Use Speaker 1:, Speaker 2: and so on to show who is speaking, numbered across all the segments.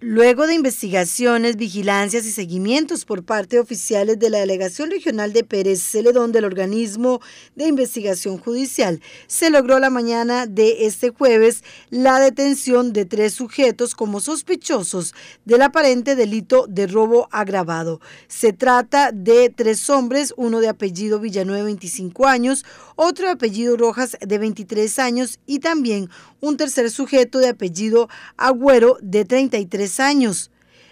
Speaker 1: Luego de investigaciones, vigilancias y seguimientos por parte de oficiales de la Delegación Regional de Pérez Celedón del Organismo de Investigación Judicial, se logró la mañana de este jueves la detención de tres sujetos como sospechosos del aparente delito de robo agravado. Se trata de tres hombres, uno de apellido Villanueva, 25 años, otro de apellido Rojas, de 23 años, y también un tercer sujeto de apellido Agüero, de 33 años.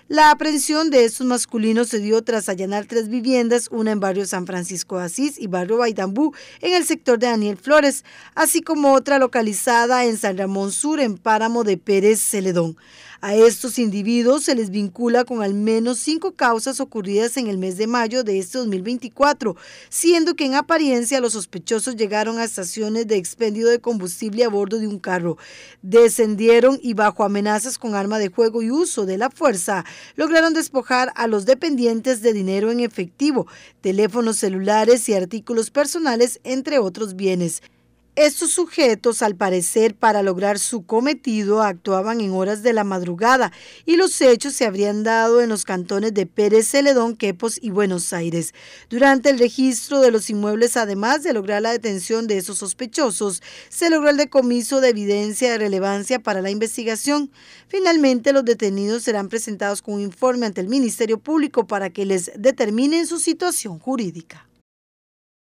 Speaker 1: La aprehensión de estos masculinos se dio tras allanar tres viviendas, una en barrio San Francisco Asís y barrio Baidambú, en el sector de Daniel Flores, así como otra localizada en San Ramón Sur, en Páramo de Pérez Celedón. A estos individuos se les vincula con al menos cinco causas ocurridas en el mes de mayo de este 2024, siendo que en apariencia los sospechosos llegaron a estaciones de expendio de combustible a bordo de un carro, descendieron y bajo amenazas con arma de juego y uso de la fuerza, lograron despojar a los dependientes de dinero en efectivo, teléfonos celulares y artículos personales, entre otros bienes. Estos sujetos, al parecer, para lograr su cometido, actuaban en horas de la madrugada y los hechos se habrían dado en los cantones de Pérez Celedón, Quepos y Buenos Aires. Durante el registro de los inmuebles, además de lograr la detención de esos sospechosos, se logró el decomiso de evidencia de relevancia para la investigación. Finalmente, los detenidos serán presentados con un informe ante el Ministerio Público para que les determinen su situación jurídica.